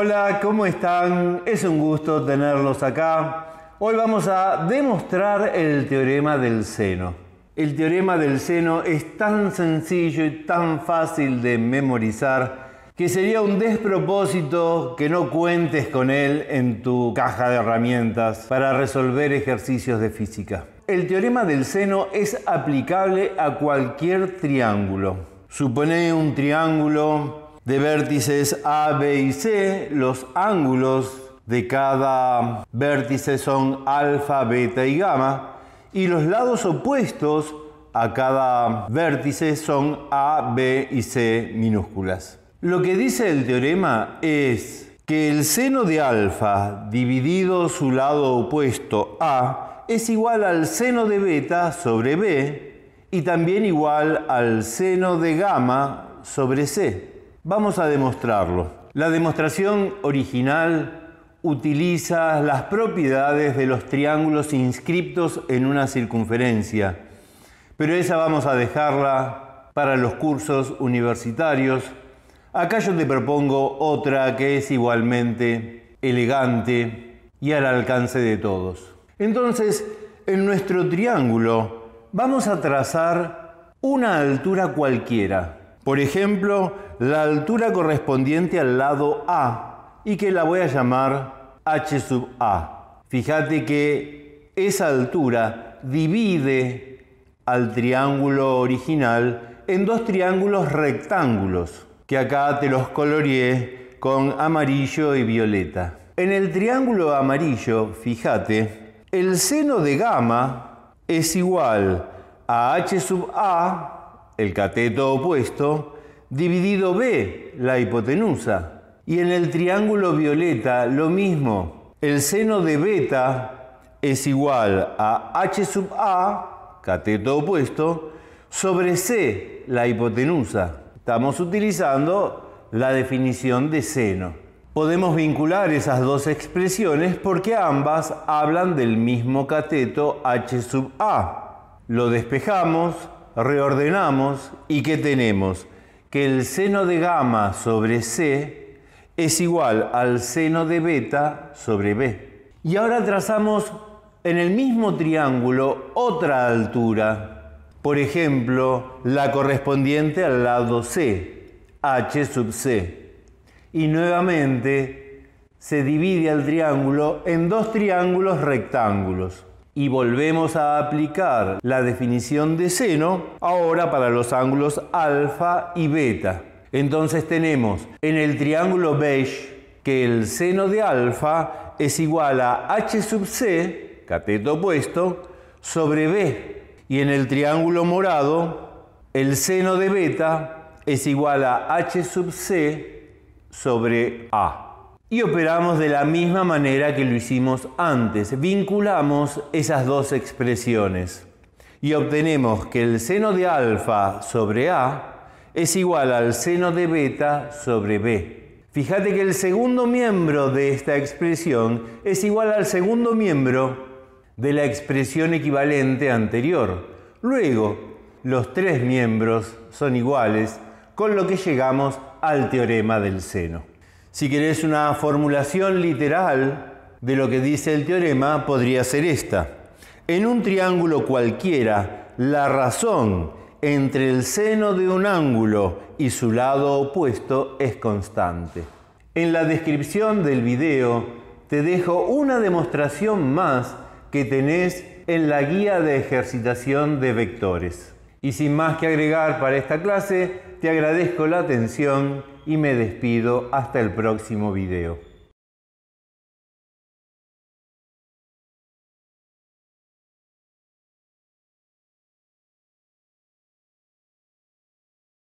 Hola, ¿cómo están? Es un gusto tenerlos acá. Hoy vamos a demostrar el teorema del seno. El teorema del seno es tan sencillo y tan fácil de memorizar que sería un despropósito que no cuentes con él en tu caja de herramientas para resolver ejercicios de física. El teorema del seno es aplicable a cualquier triángulo. Supone un triángulo de vértices A, B y C, los ángulos de cada vértice son alfa, beta y gamma y los lados opuestos a cada vértice son A, B y C minúsculas. Lo que dice el teorema es que el seno de alfa dividido su lado opuesto A es igual al seno de beta sobre B y también igual al seno de gamma sobre C. Vamos a demostrarlo. La demostración original utiliza las propiedades de los triángulos inscriptos en una circunferencia, pero esa vamos a dejarla para los cursos universitarios. Acá yo te propongo otra que es igualmente elegante y al alcance de todos. Entonces, en nuestro triángulo vamos a trazar una altura cualquiera. Por ejemplo, la altura correspondiente al lado A y que la voy a llamar H sub A. Fíjate que esa altura divide al triángulo original en dos triángulos rectángulos, que acá te los coloreé con amarillo y violeta. En el triángulo amarillo, fíjate, el seno de gamma es igual a h sub a, el cateto opuesto, dividido B, la hipotenusa. Y en el triángulo violeta lo mismo. El seno de beta es igual a H sub A, cateto opuesto, sobre C, la hipotenusa. Estamos utilizando la definición de seno. Podemos vincular esas dos expresiones porque ambas hablan del mismo cateto H sub A. Lo despejamos, reordenamos y ¿qué tenemos? que el seno de gamma sobre C es igual al seno de beta sobre B. Y ahora trazamos en el mismo triángulo otra altura, por ejemplo, la correspondiente al lado C, H sub C. Y nuevamente se divide el triángulo en dos triángulos rectángulos y volvemos a aplicar la definición de seno ahora para los ángulos alfa y beta. Entonces tenemos en el triángulo beige que el seno de alfa es igual a h sub c, cateto opuesto, sobre b. Y en el triángulo morado, el seno de beta es igual a h sub c sobre a y operamos de la misma manera que lo hicimos antes. Vinculamos esas dos expresiones y obtenemos que el seno de alfa sobre A es igual al seno de beta sobre B. Fíjate que el segundo miembro de esta expresión es igual al segundo miembro de la expresión equivalente anterior. Luego, los tres miembros son iguales, con lo que llegamos al teorema del seno. Si querés una formulación literal de lo que dice el teorema, podría ser esta. En un triángulo cualquiera, la razón entre el seno de un ángulo y su lado opuesto es constante. En la descripción del video te dejo una demostración más que tenés en la guía de ejercitación de vectores. Y sin más que agregar para esta clase, te agradezco la atención y me despido hasta el próximo video.